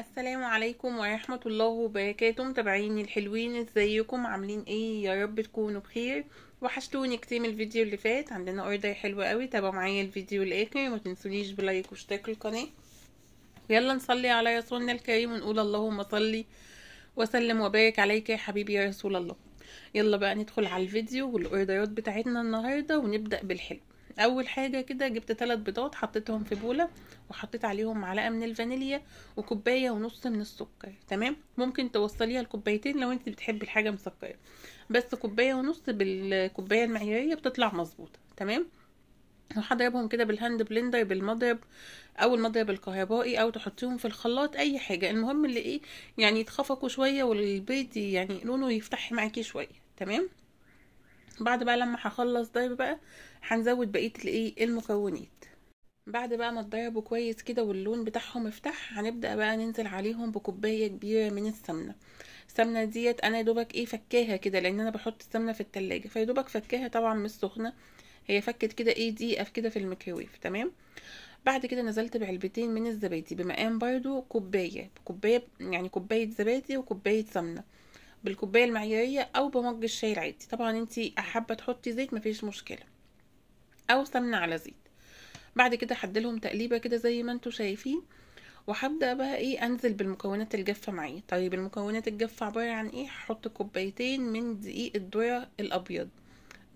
السلام عليكم ورحمة الله وبركاته متابعيني الحلوين ازيكم عاملين ايه يا رب تكونوا بخير وحشتوني كتير من الفيديو اللي فات عندنا اوردر حلو قوي تابعوا معايا الفيديو الاخر ما تنسونيش بلايك واشتراك القناة يلا نصلي على رسولنا الكريم ونقول اللهم صلي وسلم وبارك عليك يا حبيبي يا رسول الله يلا بقى ندخل على الفيديو والاوردرات بتاعتنا النهاردة ونبدأ بالحلو اول حاجه كده جبت ثلاث بيضات حطيتهم في بوله وحطيت عليهم معلقه من الفانيليا وكوبايه ونص من السكر تمام ممكن توصليها لكوبايتين لو انت بتحبي الحاجه مسكره بس كوبايه ونص بالكوبايه المعياريه بتطلع مظبوطه تمام هضربهم كده بالهاند بلندر بالمضرب او المضرب الكهربائي او تحطيهم في الخلاط اي حاجه المهم اللي ايه يعني يتخفقوا شويه والبيض يعني لونه يفتح معاكي شويه تمام بعد بقى لما هخلص ضرب بقى هنزود بقيه الايه المكونات بعد بقى ما اتضربوا كويس كده واللون بتاعهم افتح هنبدا بقى ننزل عليهم بكوبايه كبيره من السمنه السمنه ديت انا دوبك ايه فكاها كده لان انا بحط السمنه في التلاجة فيا دوبك فكاها طبعا مش سخنه هي فكت كده ايه دقيقه كده في الميكرويف تمام بعد كده نزلت بعلبتين من الزبادي بمقام برضو كوبايه كوبايه يعني كوبايه زبادي وكوبايه سمنه بالكوبايه المعياريه او بمج الشاي العادي طبعا انتي حابه تحطي زيت مفيش مشكله او سمنه على زيت بعد كده هديلهم تقليبه كده زي ما انتوا شايفين وهبدا بقى ايه انزل بالمكونات الجافه معايا طيب المكونات الجافه عباره عن ايه هحط كوبايتين من دقيق الذره الابيض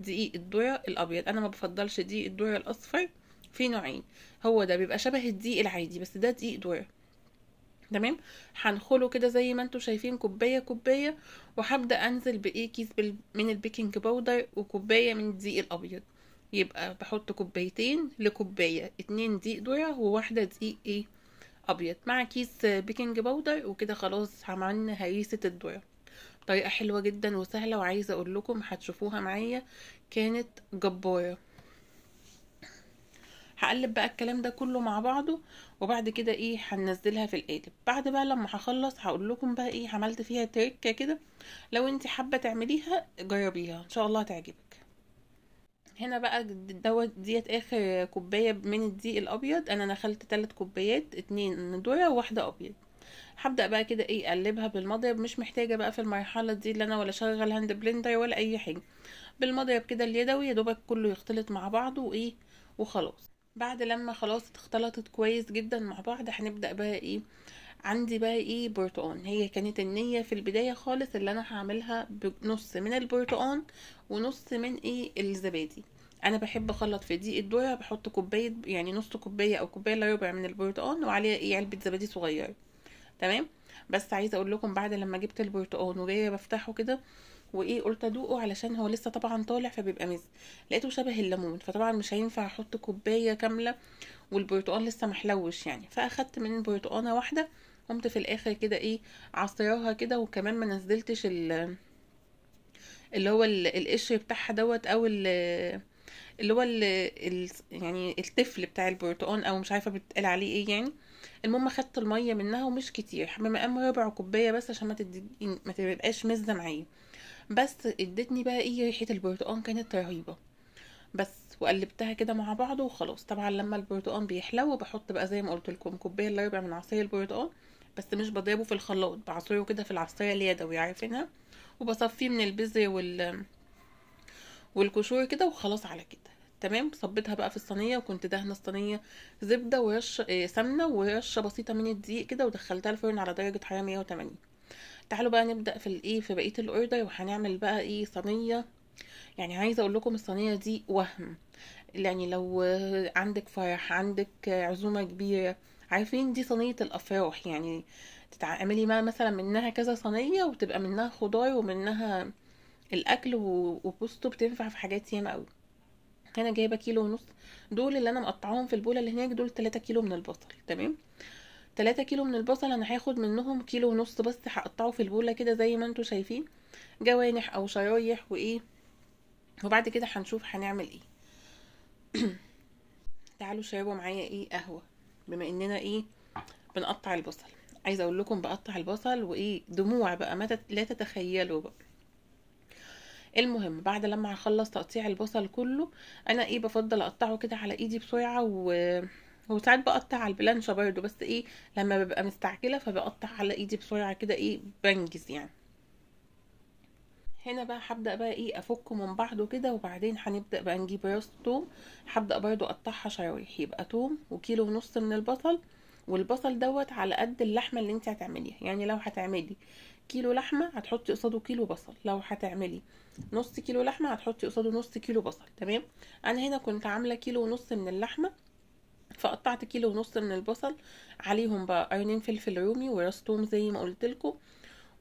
دقيق الذره الابيض انا ما بفضلش دقيق الذره الاصفر في نوعين هو ده بيبقى شبه الدقيق العادي بس ده دقيق ذره تمام هنخله كده زي ما انتم شايفين كوبايه كوبايه وهبدا انزل بايه كيس من البيكنج باودر وكوبايه من الدقيق الابيض يبقى بحط كوبايتين لكوبايه اتنين دقيق ذره وواحده دقيق ايه ابيض مع كيس بيكنج باودر وكده خلاص عملنا هريسه الذره طريقه حلوه جدا وسهله وعايزه اقول لكم هتشوفوها معايا كانت جباره هقلب بقى الكلام ده كله مع بعضه وبعد كده ايه هننزلها في القالب بعد بقى لما هخلص هقول لكم بقى ايه عملت فيها تركه كده لو انت حابه تعمليها جربيها ان شاء الله هتعجبك هنا بقى دوت ديت اخر كوبايه من الدقيق الابيض انا نخلت ثلاث كوبايات اتنين ذره وواحده ابيض هبدا بقى كده ايه اقلبها بالمضرب مش محتاجه بقى في المرحله دي اللي انا ولا شغل هاند بلندر ولا اي حاجه بالمضرب كده اليدوي يا دوبك كله يختلط مع بعضه وايه وخلاص بعد لما خلاص اختلطت كويس جدا مع بعض هنبدا بقى ايه عندي بقى ايه برتقان هي كانت النيه في البدايه خالص اللي انا هعملها بنص من البرتقان ونص من ايه الزبادي انا بحب اخلط في دي الدوره بحط كوبايه يعني نص كوبايه او كوبايه الا ربع من البرتقان وعليها ايه علبه زبادي صغيره تمام بس عايزه اقول لكم بعد لما جبت البرتقان وجايه بفتحه كده وايه قلت ادوقه علشان هو لسه طبعا طالع فبيبقى مز لقيته شبه الليمون فطبعا مش هينفع احط كوبايه كامله والبرتقال لسه محلوش يعني فاخدت من البرتقانه واحده قمت في الاخر كده ايه عصراها كده وكمان ما نزلتش اللي هو القشر بتاعها دوت او اللي هو الـ يعني التفل بتاع البرتقان او مش عارفه بتقال عليه ايه يعني المهم خدت الميه منها ومش كتير حمام قام ربع كوبايه بس عشان ما تدي ما تبقاش مزه معايا بس ادتني بقى ايه ريحه البرتقال كانت رهيبه بس وقلبتها كده مع بعض وخلاص طبعا لما البرتقال بيحلو بحط بقى زي ما قلت لكم كوبايه الا ربع من عصير البرتقال بس مش بضربه في الخلاط بعصره كده في العصايه اليدوي عارفينها وبصفيه من البذر وال والكشور كده وخلاص على كده تمام صبيتها بقى في الصينيه وكنت دهنه الصينيه زبده ورشه آه، سمنه ورشه بسيطه من الدقيق كده ودخلتها الفرن على درجه حراره 180 تعالوا بقى نبدا في الايه في بقيه الاوردر وهنعمل بقى ايه صينيه يعني عايزه اقول لكم الصينيه دي وهم يعني لو عندك فرح عندك عزومه كبيره عارفين دي صينيه الافراح يعني تتعاملي مع مثلا منها كذا صينيه وتبقى منها خضار ومنها الاكل وبوستو بتنفع في حاجات ياما قوي انا جايبه كيلو ونص دول اللي انا مقطعاهم في البوله اللي هناك دول 3 كيلو من البصل تمام 3 كيلو من البصل انا هاخد منهم كيلو ونص بس هقطعه في البوله كده زي ما انتم شايفين جوانح او شرايح وايه وبعد كده هنشوف هنعمل ايه تعالوا شربوا معايا ايه قهوه بما اننا ايه بنقطع البصل عايزه اقول لكم بقطع البصل وايه دموع بقى ما لا تتخيلوا بقى المهم بعد لما هخلص تقطيع البصل كله انا ايه بفضل اقطعه كده على ايدي بسرعه و وساعات بقطع على البلانشة برضو بس ايه لما ببقى مستعجلة فبقطع على ايدي بسرعة كده ايه بنجز يعني هنا بقى هبدأ بقى ايه افكه من بعضه كده وبعدين هنبدأ بقى نجيب راس توم هبدأ برضو اقطعها شرايح يبقى توم وكيلو ونص من البصل والبصل دوت على قد اللحمة اللي انت هتعمليها يعني لو هتعملي كيلو لحمة هتحطي قصاده كيلو بصل لو هتعملي نص كيلو لحمة هتحطي قصاده نص كيلو بصل تمام انا هنا كنت عاملة كيلو ونص من اللحمة فقطعت كيلو ونص من البصل عليهم بقى عينين فلفل رومي وراس توم زي ما قلت لكم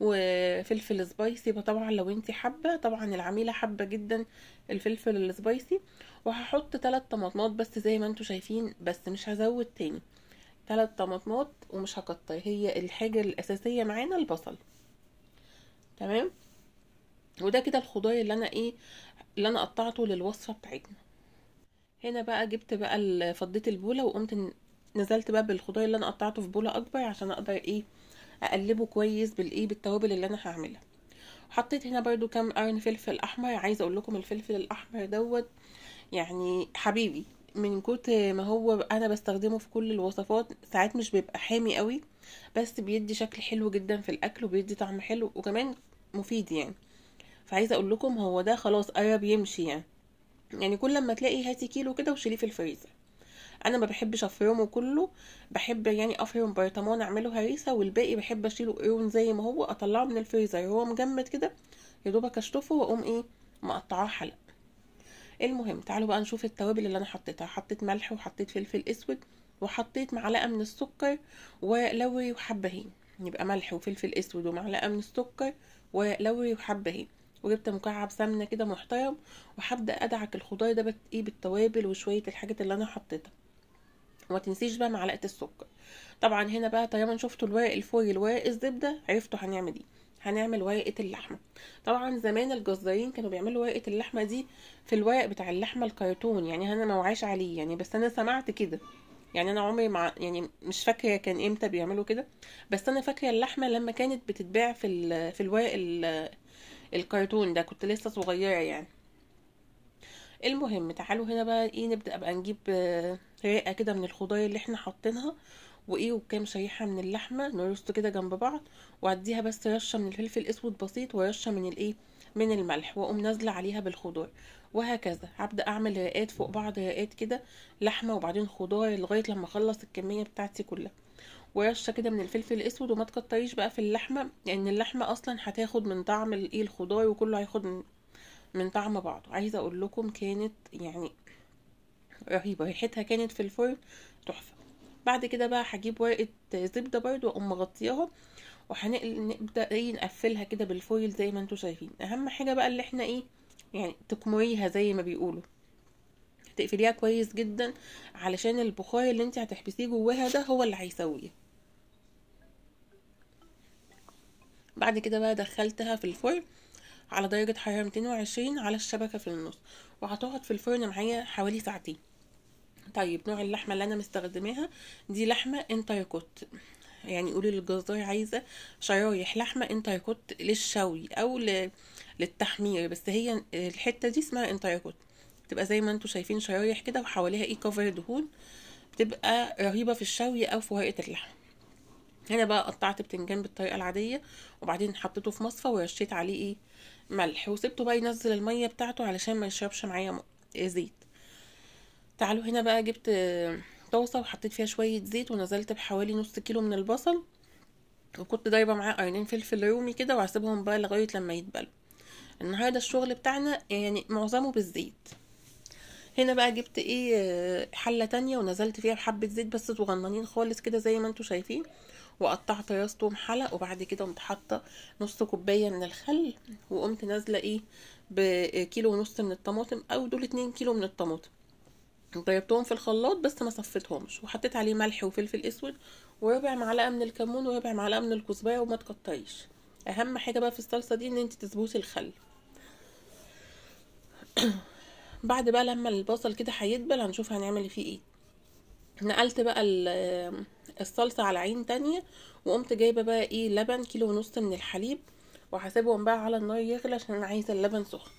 وفلفل سبايسي طبعا لو انت حابه طبعا العميله حابه جدا الفلفل السبايسي وهحط ثلاث طماطمات بس زي ما انتم شايفين بس مش هزود تاني ثلاث طماطمات ومش هكتر هي الحاجه الاساسيه معانا البصل تمام وده كده الخضار اللي انا ايه اللي انا قطعته للوصفه بتاعتنا هنا بقى جبت بقى فضيت البوله وقمت نزلت بقى بالخضار اللي انا قطعته في بوله اكبر عشان اقدر ايه اقلبه كويس بالايه بالتوابل اللي انا هعملها حطيت هنا برضو كام قرن فلفل احمر عايزه اقول لكم الفلفل الاحمر دوت يعني حبيبي من كتر ما هو انا بستخدمه في كل الوصفات ساعات مش بيبقى حامي قوي بس بيدي شكل حلو جدا في الاكل وبيدي طعم حلو وكمان مفيد يعني فعايزه اقول لكم هو ده خلاص قرب يمشي يعني يعني كل لما تلاقي هاتي كيلو كده وشيليه في الفريزر انا ما بحبش افرمه كله بحب يعني افرم برطمان اعمله هريسه والباقي بحب اشيله قرون زي ما هو اطلعه من الفريزر هو مجمد كده يا دوبك اشطفه واقوم ايه مقطعاه حلق المهم تعالوا بقى نشوف التوابل اللي انا حطيتها حطيت ملح وحطيت فلفل اسود وحطيت معلقه من السكر ولوري وحبهين يبقى ملح وفلفل اسود ومعلقه من السكر ولوري وحبهين وجبت مكعب سمنه كده محترم وهبدا ادعك الخضار ده ايه بالتوابل وشويه الحاجات اللي انا حطيتها وما تنسيش بقى معلقه السكر طبعا هنا بقى طالما شفتوا الورق الفوري الورق الزبده عرفتوا هنعمل ايه هنعمل ورقه اللحمه طبعا زمان الجزارين كانوا بيعملوا ورقه اللحمه دي في الورق بتاع اللحمه الكرتون يعني انا ما وعيش عليه يعني بس انا سمعت كده يعني انا عمري مع يعني مش فاكره كان امتى بيعملوا كده بس انا فاكره اللحمه لما كانت بتتباع في ال... في الورق ال... الكرتون ده كنت لسه صغيره يعني المهم تعالوا هنا بقى ايه نبدا بقى نجيب آه، رقه كده من الخضار اللي احنا حاطينها وايه وكام شريحه من اللحمه نرص كده جنب بعض واديها بس رشه من الفلفل اسود بسيط ورشه من الايه من الملح واقوم نازله عليها بالخضار وهكذا هبدا اعمل رقات فوق بعض رقات كده لحمه وبعدين خضار لغايه لما اخلص الكميه بتاعتي كلها ورشه كده من الفلفل الاسود وما تكتريش بقى في اللحمه لان اللحمه اصلا هتاخد من طعم الايه الخضار وكله هياخد من, من طعم بعضه عايزه اقول لكم كانت يعني رهيبه ريحتها كانت في الفرن تحفه بعد كده بقى هجيب ورقه زبده برده واقوم مغطياها وهنبدا ايه نقفلها كده بالفويل زي ما انتم شايفين اهم حاجه بقى اللي احنا ايه يعني تكمريها زي ما بيقولوا تقفليها كويس جدا علشان البخار اللي انت هتحبسيه جواها ده هو اللي هيسويها بعد كده بقى دخلتها في الفرن على درجة حرارة 220 على الشبكة في النص وهتقعد في الفرن معايا حوالي ساعتين طيب نوع اللحمة اللي أنا مستخدماها دي لحمة انتركوت يعني قولي للجزار عايزة شرايح لحمة انتركوت للشوي أو للتحمير بس هي الحتة دي اسمها انتركوت بتبقى زي ما انتوا شايفين شرايح كده وحواليها ايه كفر دهون بتبقى رهيبة في الشوي أو في ورقة اللحمة هنا بقى قطعت بتنجان بالطريقه العاديه وبعدين حطيته في مصفى ورشيت عليه ايه ملح وسبته بقى ينزل الميه بتاعته علشان ما يشربش معايا زيت تعالوا هنا بقى جبت طاسه وحطيت فيها شويه زيت ونزلت بحوالي نص كيلو من البصل وكنت ضايبه معاه قرنين فلفل رومي كده وهسيبهم بقى لغايه لما يتبلوا النهارده الشغل بتاعنا يعني معظمه بالزيت هنا بقى جبت ايه حله تانية ونزلت فيها بحبه زيت بس صغننين خالص كده زي ما انتوا شايفين وقطعت ياس حلق وبعد كده قمت حاطه نص كوبايه من الخل وقمت نازله ايه بكيلو ونص من الطماطم او دول اتنين كيلو من الطماطم ضربتهم في الخلاط بس ما صفيتهمش وحطيت عليه ملح وفلفل اسود وربع معلقه من الكمون وربع معلقه من الكزبره وما تقطعيش اهم حاجه بقى في الصلصه دي ان انت تظبطي الخل بعد بقى لما البصل كده هيدبل هنشوف هنعمل فيه ايه نقلت بقى الصلصة على عين تانية وقمت جايبة بقى ايه لبن كيلو ونص من الحليب وهسيبهم بقى على النار يغلى عشان انا عايزة اللبن سخن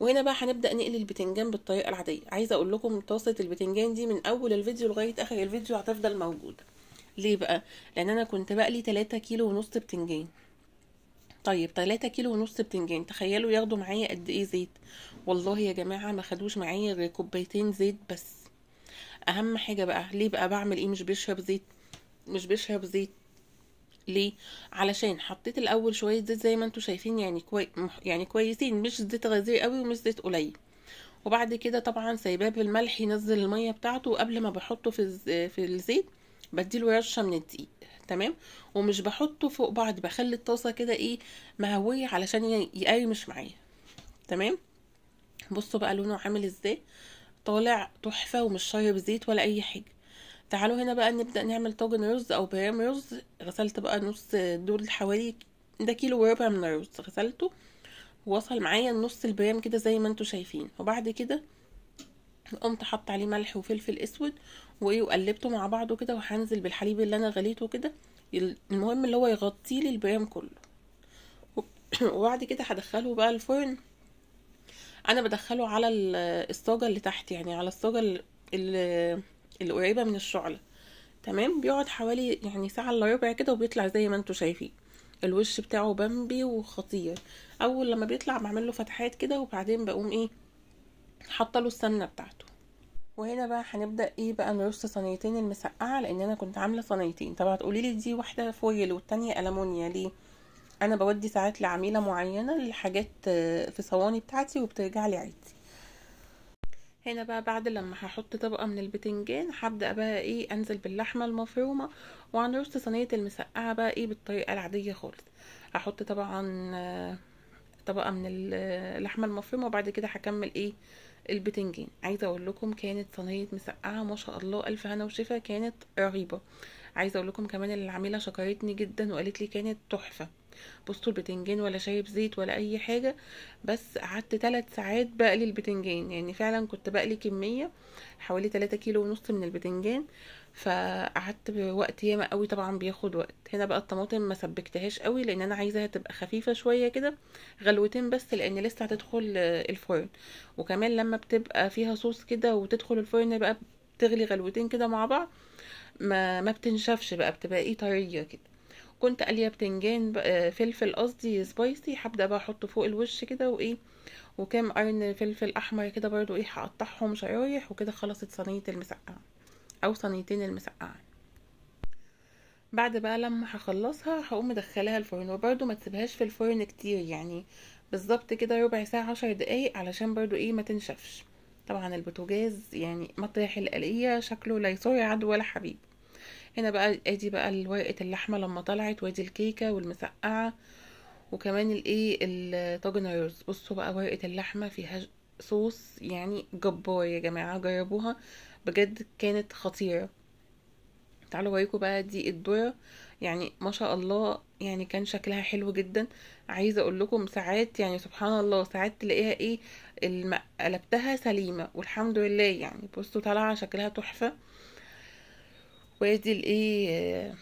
وهنا بقى هنبدا نقلي البتنجان بالطريقه العاديه عايزه اقول لكم طاسه البتنجان دي من اول الفيديو لغايه اخر الفيديو هتفضل موجوده ليه بقى لان انا كنت بقلي 3 كيلو ونص بتنجان طيب 3 كيلو ونص بتنجان تخيلوا ياخدوا معايا قد ايه زيت والله يا جماعه ما خدوش معايا غير كوبايتين زيت بس اهم حاجه بقى ليه بقى بعمل ايه مش بشرب زيت مش بشرب زيت ليه علشان حطيت الاول شويه زيت زي ما انتم شايفين يعني كوي... يعني كويسين مش زيت غزير قوي ومش زيت قليل وبعد كده طبعا سايباه بالملح ينزل الميه بتاعته وقبل ما بحطه في الز... في الزيت بديله رشه من الدقيق تمام ومش بحطه فوق بعض بخلي الطاسه كده ايه مهويه علشان يقرمش معايا تمام بصوا بقى لونه عامل ازاي طالع تحفة ومش شايب زيت ولا أي حاجة تعالوا هنا بقى نبدأ نعمل طاجن رز أو برام رز غسلت بقى نص دول حوالي ده كيلو وربع من الرز غسلته ووصل معايا النص البرام كده زي ما انتوا شايفين وبعد كده قمت حط عليه ملح وفلفل اسود وايه وقلبته مع بعضه كده وهنزل بالحليب اللي انا غليته كده المهم اللي هو يغطي لي البرام كله وبعد كده هدخله بقى الفرن انا بدخله على الصاجه اللي تحت يعني على الصاجه اللي القريبه من الشعله تمام بيقعد حوالي يعني ساعه الا ربع كده وبيطلع زي ما انتوا شايفين الوش بتاعه بامبي وخطير اول لما بيطلع بعمل له فتحات كده وبعدين بقوم ايه حاطه له السمنه بتاعته وهنا بقى هنبدا ايه بقى نرص صينيتين المسقعه لان انا كنت عامله صينيتين طب هتقولي لي دي واحده فويل والتانية المونيا ليه انا بودي ساعات لعميله معينه الحاجات آه، في صواني بتاعتي وبترجع لي عادي هنا بقى بعد لما هحط طبقه من البتنجان هبدا بقى ايه انزل باللحمه المفرومه وهنرص صينيه المسقعه بقى ايه بالطريقه العاديه خالص هحط طبعا آه، طبقه من آه، اللحمه المفرومه وبعد كده هكمل ايه البتنجان عايزه اقول لكم كانت صينيه مسقعه ما شاء الله الف هنا وشفا كانت رهيبه عايزه اقول لكم كمان العميله شكرتني جدا وقالت لي كانت تحفه بسطول بتنجان ولا شايب زيت ولا اي حاجه بس قعدت ثلاث ساعات بقلي البتنجان يعني فعلا كنت بقلي كميه حوالي ثلاثة كيلو ونص من البتنجان فقعدت وقت ياما قوي طبعا بياخد وقت هنا بقى الطماطم ما سبكتهاش قوي لان انا عايزاها تبقى خفيفه شويه كده غلوتين بس لان لسه هتدخل الفرن وكمان لما بتبقى فيها صوص كده وتدخل الفرن بقى بتغلي غلوتين كده مع بعض ما ما بتنشفش بقى بتبقى ايه طريه كده كنت قاليه بتنجان آه، فلفل قصدي سبايسي هبدا بقى احطه فوق الوش كده وايه وكام قرن فلفل احمر كده برضو ايه هقطعهم شرايح وكده خلصت صينيه المسقعه او صينيتين المسقعه بعد بقى لما هخلصها هقوم مدخلاها الفرن وبرده ما تسيبهاش في الفرن كتير يعني بالظبط كده ربع ساعه عشر دقايق علشان برضو ايه ما تنشفش طبعا البوتاجاز يعني مطرح القلقيه شكله لا يصارع عدو ولا حبيب هنا بقى ادي بقى الورقه اللحمه لما طلعت وادي الكيكه والمسقعه وكمان الايه طاجن الرز بصوا بقى ورقه اللحمه فيها صوص يعني جبار يا جماعه جربوها بجد كانت خطيره تعالوا اوريكم بقى دي الدوره يعني ما شاء الله يعني كان شكلها حلو جدا عايزه اقول لكم ساعات يعني سبحان الله ساعات تلاقيها ايه قلبتها سليمه والحمد لله يعني بصوا طالعه شكلها تحفه وادي الايه آه،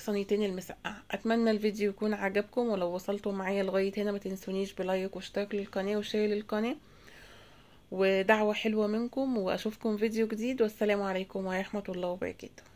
صينيتين المسقعة اتمنى الفيديو يكون عجبكم ولو وصلتوا معايا لغاية هنا ما تنسونيش بلايك واشتراك للقناة وشير للقناة ودعوة حلوة منكم واشوفكم فيديو جديد والسلام عليكم ورحمة الله وبركاته